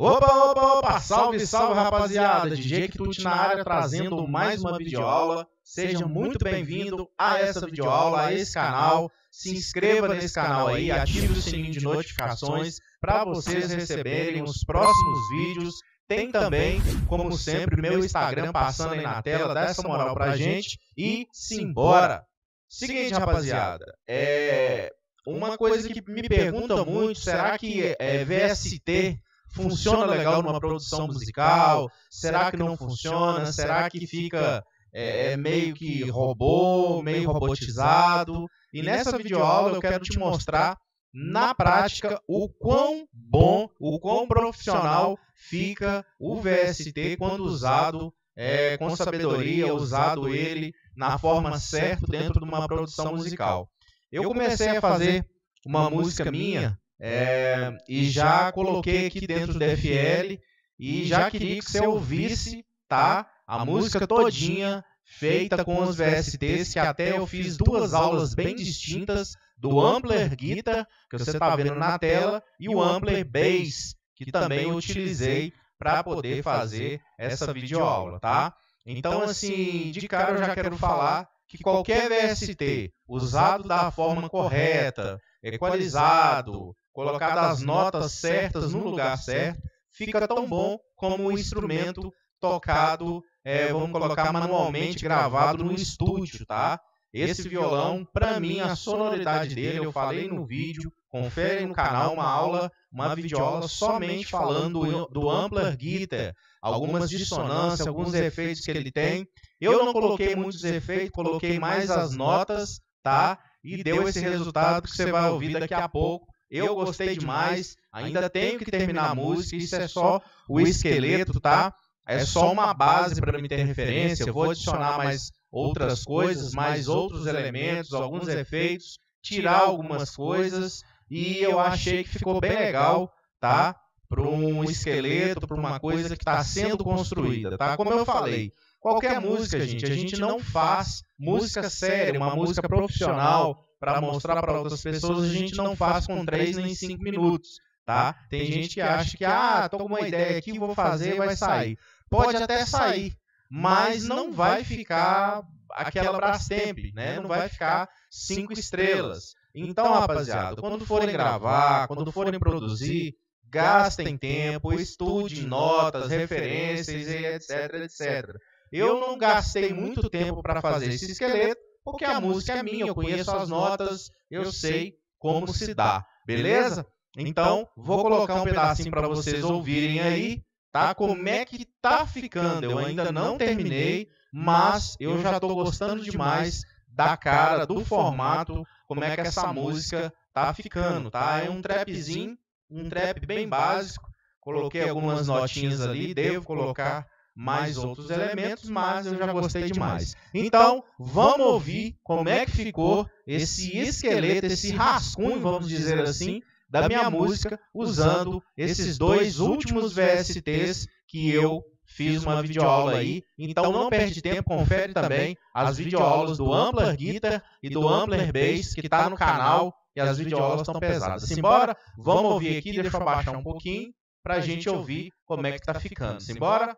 Opa, opa, opa, salve, salve rapaziada, DJ Kitut na área trazendo mais uma videoaula. Seja muito bem-vindo a essa videoaula, a esse canal. Se inscreva nesse canal aí, ative o sininho de notificações para vocês receberem os próximos vídeos. Tem também, como sempre, meu Instagram passando aí na tela, dá essa moral pra gente e simbora! Seguinte, rapaziada, é... uma coisa que me pergunta muito, será que é, VST funciona legal numa produção musical? Será que não funciona? Será que fica é, meio que robô, meio robotizado? E nessa videoaula eu quero te mostrar na prática o quão bom, o quão profissional fica o VST quando usado é, com sabedoria, usado ele na forma certa dentro de uma produção musical. Eu comecei a fazer uma música minha é, e já coloquei aqui dentro do DFL e já queria que você ouvisse, tá? A música todinha feita com os VSTs, que até eu fiz duas aulas bem distintas do Ampler Guitar, que você está vendo na tela, e o Ampler Bass, que também utilizei para poder fazer essa videoaula, tá? Então, assim, de cara eu já quero falar que qualquer VST usado da forma correta, equalizado, colocado as notas certas no lugar certo, fica tão bom como um instrumento tocado, é, vamos colocar manualmente, gravado no estúdio, tá? Esse violão, para mim, a sonoridade dele, eu falei no vídeo, confere no canal uma aula, uma videoaula somente falando do Ampler Guitar, algumas dissonâncias, alguns efeitos que ele tem. Eu não coloquei muitos efeitos, coloquei mais as notas, tá? E deu esse resultado que você vai ouvir daqui a pouco eu gostei demais, ainda tenho que terminar a música, isso é, é só o esqueleto, tá? tá? É, é só uma base para me ter referência, eu vou adicionar mais outras coisas, mais outros elementos, alguns efeitos, tirar algumas coisas e eu achei que ficou bem legal, tá? tá? Para um esqueleto, para uma coisa que está tá sendo construída, tá? Como eu falei, Qualquer música, gente, a gente não faz música séria, uma música profissional para mostrar para outras pessoas, a gente não faz com três nem cinco minutos, tá? tá? Tem gente que acha que, ah, ah tô com uma ideia aqui, vou fazer, vai sair. Pode até sair, mas não vai ficar aquela para sempre, né? né? Não vai ficar cinco estrelas. Então, então, rapaziada, quando forem gravar, quando forem produzir, gastem tempo, estude notas, referências, etc, etc. Eu não gastei muito tempo para fazer esse esqueleto, porque a música é minha, eu conheço as notas, eu sei como se dá, beleza? Então, vou colocar um pedacinho para vocês ouvirem aí, tá? Como é que tá ficando? Eu ainda não terminei, mas eu já estou gostando demais da cara, do formato, como é que essa música tá ficando, tá? É um trapzinho, um trap bem básico. Coloquei algumas notinhas ali, devo colocar mais outros elementos, mas eu já gostei demais. Então, então, vamos ouvir como é, é que ficou esse esqueleto, esse rascunho, vamos dizer assim, assim da minha música, usando esses dois últimos VSTs que eu fiz uma videoaula aí. Então, então não perde tempo, confere também as videoaulas do Ampler Guitar e do Ampler Bass que está tá no canal e as videoaulas estão pesadas. Simbora, vamos ouvir aqui, deixa eu abaixar um pouquinho para a gente ouvir como é que está ficando. Simbora?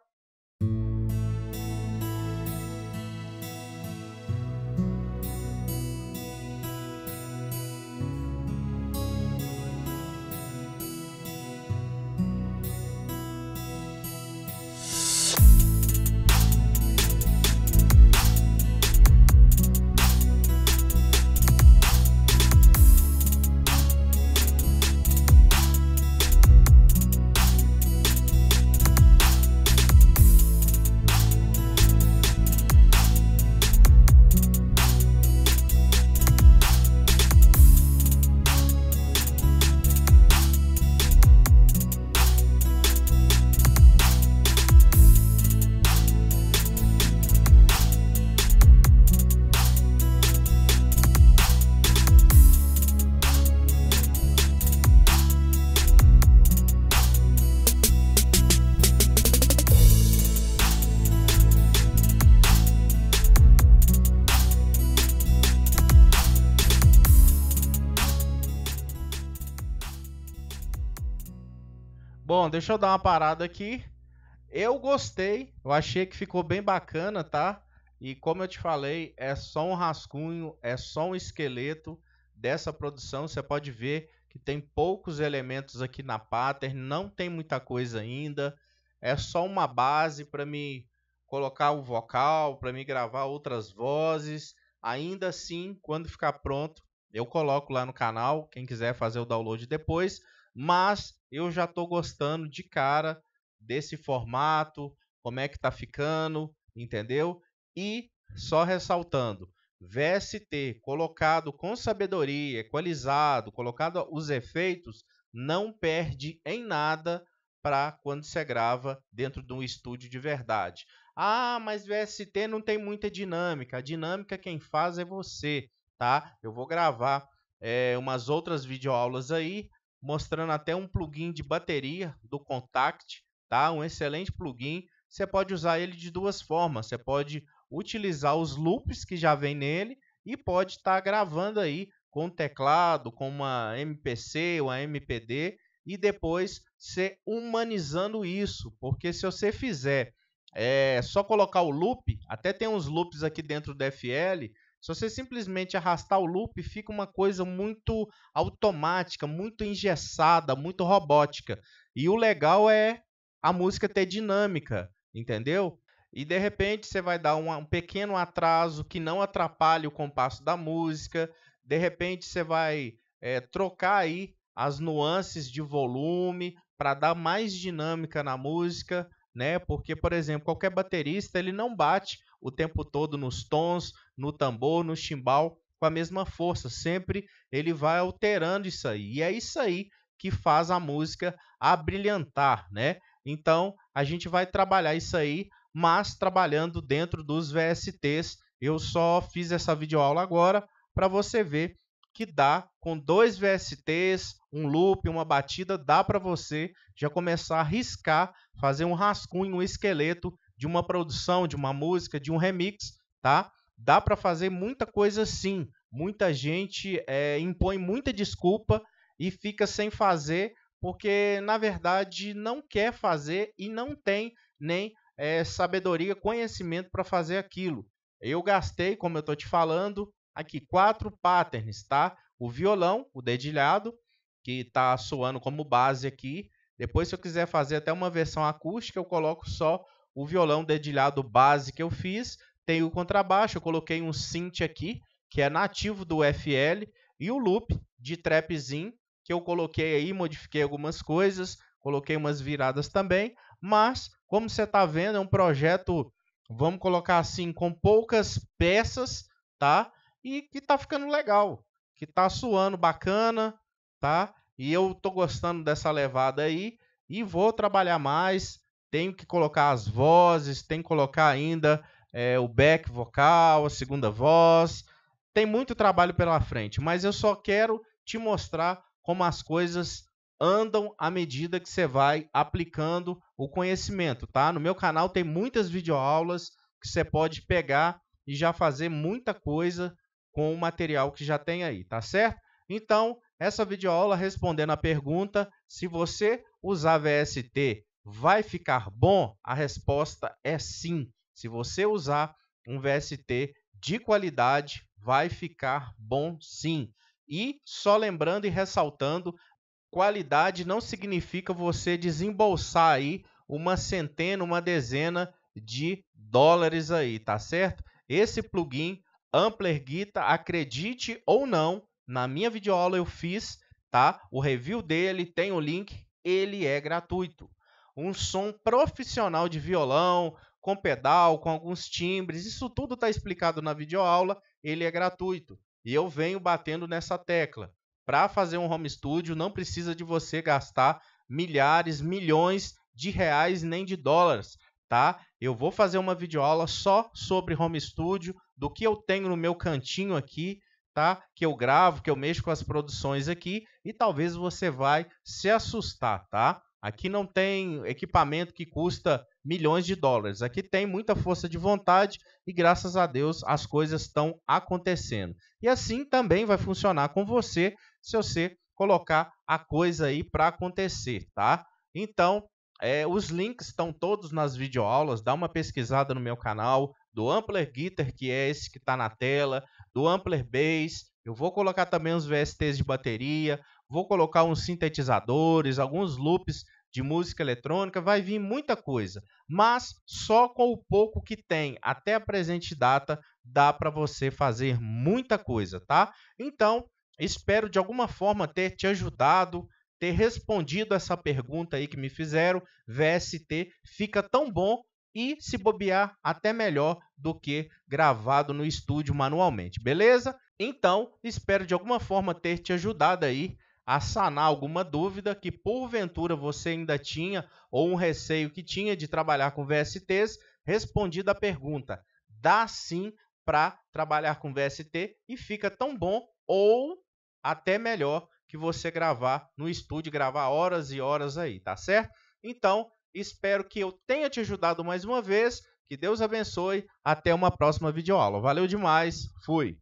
Bom, deixa eu dar uma parada aqui. Eu gostei, eu achei que ficou bem bacana, tá? E como eu te falei, é só um rascunho, é só um esqueleto dessa produção. Você pode ver que tem poucos elementos aqui na pattern, não tem muita coisa ainda. É só uma base para me colocar o vocal, para me gravar outras vozes. Ainda assim, quando ficar pronto, eu coloco lá no canal. Quem quiser fazer o download depois mas eu já estou gostando de cara desse formato, como é que está ficando, entendeu? E só ressaltando, VST colocado com sabedoria, equalizado, colocado os efeitos, não perde em nada para quando você grava dentro de um estúdio de verdade. Ah, mas VST não tem muita dinâmica. A dinâmica quem faz é você, tá? Eu vou gravar é, umas outras videoaulas aí mostrando até um plugin de bateria do Contact, tá? Um excelente plugin. Você pode usar ele de duas formas. Você pode utilizar os loops que já vem nele e pode estar tá gravando aí com teclado, com uma MPC, uma MPD e depois ser humanizando isso, porque se você fizer é só colocar o loop, até tem uns loops aqui dentro do FL se você simplesmente arrastar o loop, fica uma coisa muito automática, muito engessada, muito robótica. E o legal é a música ter dinâmica, entendeu? E de repente você vai dar um, um pequeno atraso que não atrapalhe o compasso da música. De repente você vai é, trocar aí as nuances de volume para dar mais dinâmica na música, né? Porque, por exemplo, qualquer baterista ele não bate o tempo todo nos tons, no tambor, no chimbal, com a mesma força. Sempre ele vai alterando isso aí. E é isso aí que faz a música abrilhantar, né? Então, a gente vai trabalhar isso aí, mas trabalhando dentro dos VSTs. Eu só fiz essa videoaula agora para você ver que dá com dois VSTs, um loop, uma batida, dá para você já começar a riscar, fazer um rascunho, um esqueleto de uma produção, de uma música, de um remix, tá? dá para fazer muita coisa sim. Muita gente é, impõe muita desculpa e fica sem fazer porque, na verdade, não quer fazer e não tem nem é, sabedoria, conhecimento para fazer aquilo. Eu gastei, como eu estou te falando, aqui quatro patterns, tá? O violão, o dedilhado, que está soando como base aqui. Depois, se eu quiser fazer até uma versão acústica, eu coloco só o violão dedilhado base que eu fiz tem o contrabaixo, eu coloquei um synth aqui, que é nativo do FL, e o loop de trapzinho, que eu coloquei aí, modifiquei algumas coisas, coloquei umas viradas também, mas como você está vendo, é um projeto, vamos colocar assim, com poucas peças, tá? E que tá ficando legal, que tá suando bacana, tá? E eu tô gostando dessa levada aí e vou trabalhar mais, tenho que colocar as vozes, tem que colocar ainda é, o back vocal, a segunda voz. Tem muito trabalho pela frente, mas eu só quero te mostrar como as coisas andam à medida que você vai aplicando o conhecimento, tá? No meu canal tem muitas videoaulas que você pode pegar e já fazer muita coisa com o material que já tem aí, tá certo? Então, essa videoaula respondendo a pergunta, se você usar VST, vai ficar bom? A resposta é sim. Se você usar um VST de qualidade, vai ficar bom sim. E só lembrando e ressaltando, qualidade não significa você desembolsar aí uma centena, uma dezena de dólares aí, tá certo? Esse plugin Ampler Guita, acredite ou não, na minha videoaula eu fiz, tá? O review dele tem o link, ele é gratuito. Um som profissional de violão, com pedal, com alguns timbres. Isso tudo está explicado na videoaula, ele é gratuito. E eu venho batendo nessa tecla. Para fazer um home studio, não precisa de você gastar milhares, milhões de reais nem de dólares, tá? Eu vou fazer uma videoaula só sobre home studio, do que eu tenho no meu cantinho aqui, tá? Que eu gravo, que eu mexo com as produções aqui e talvez você vai se assustar, tá? Aqui não tem equipamento que custa milhões de dólares. Aqui tem muita força de vontade e graças a Deus as coisas estão acontecendo. E assim também vai funcionar com você se você colocar a coisa aí para acontecer, tá? Então, é, os links estão todos nas videoaulas. Dá uma pesquisada no meu canal do Ampler Guitar, que é esse que está na tela, do Ampler Bass. Eu vou colocar também os VSTs de bateria, vou colocar uns sintetizadores, alguns loops de música eletrônica, vai vir muita coisa, mas só com o pouco que tem até a presente data dá para você fazer muita coisa, tá? Então, espero de alguma forma ter te ajudado, ter respondido essa pergunta aí que me fizeram. VST fica tão bom e se bobear até melhor do que gravado no estúdio manualmente, beleza? Então, espero de alguma forma ter te ajudado aí a sanar alguma dúvida que porventura você ainda tinha ou um receio que tinha de trabalhar com VSTs, respondida a pergunta, dá sim para trabalhar com VST e fica tão bom ou até melhor que você gravar no estúdio, gravar horas e horas aí, tá certo? Então, espero que eu tenha te ajudado mais uma vez. Que Deus abençoe. Até uma próxima videoaula. Valeu demais. Fui.